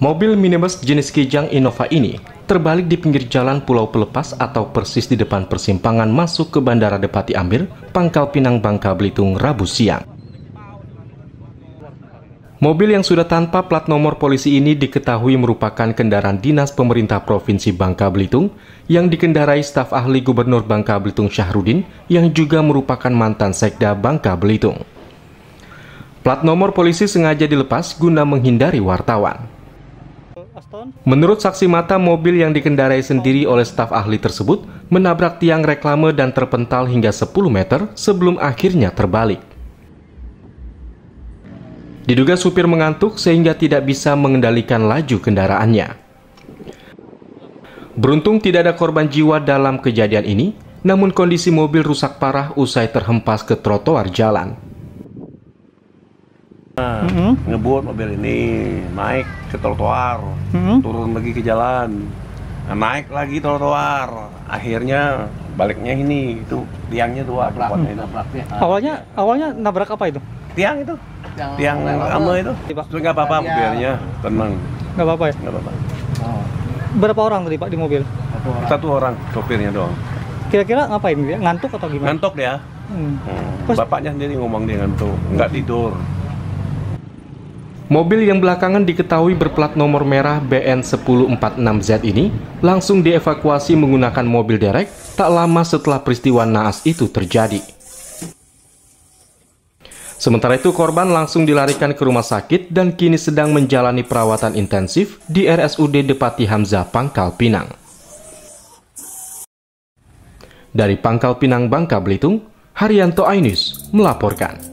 Mobil minibus jenis Kijang Innova ini terbalik di pinggir jalan Pulau Pelepas atau persis di depan persimpangan masuk ke Bandara Depati Amir, Pangkal Pinang, Bangka Belitung, Rabu siang. Mobil yang sudah tanpa plat nomor polisi ini diketahui merupakan kendaraan dinas pemerintah Provinsi Bangka Belitung yang dikendarai staf ahli Gubernur Bangka Belitung Syahrudin yang juga merupakan mantan sekda Bangka Belitung. Plat nomor polisi sengaja dilepas guna menghindari wartawan. Menurut saksi mata, mobil yang dikendarai sendiri oleh staf ahli tersebut menabrak tiang reklame dan terpental hingga 10 meter sebelum akhirnya terbalik. Diduga supir mengantuk sehingga tidak bisa mengendalikan laju kendaraannya. Beruntung tidak ada korban jiwa dalam kejadian ini, namun kondisi mobil rusak parah usai terhempas ke trotoar jalan mm -hmm. ngebut mobil ini naik ke trotoar mm -hmm. turun lagi ke jalan nah, naik lagi trotoar akhirnya baliknya ini itu tiangnya dua nabrak. Hmm. nabraknya awalnya ya. awalnya nabrak apa itu tiang itu tiang, yang lama itu itu iya, nggak apa-apa mobilnya tenang nggak apa-apa ya nggak apa-apa oh. berapa orang tadi pak di mobil satu orang, satu orang sopirnya doang kira-kira ngapain dia ngantuk atau gimana ngantuk dia hmm. Hmm. bapaknya sendiri ngomong dia ngantuk nggak tidur Mobil yang belakangan diketahui berplat nomor merah BN1046Z ini langsung dievakuasi menggunakan mobil derek tak lama setelah peristiwa naas itu terjadi. Sementara itu korban langsung dilarikan ke rumah sakit dan kini sedang menjalani perawatan intensif di RSUD Depati Hamzah Pangkal Pinang. Dari Pangkal Pinang, Bangka Belitung, Haryanto Ainus melaporkan.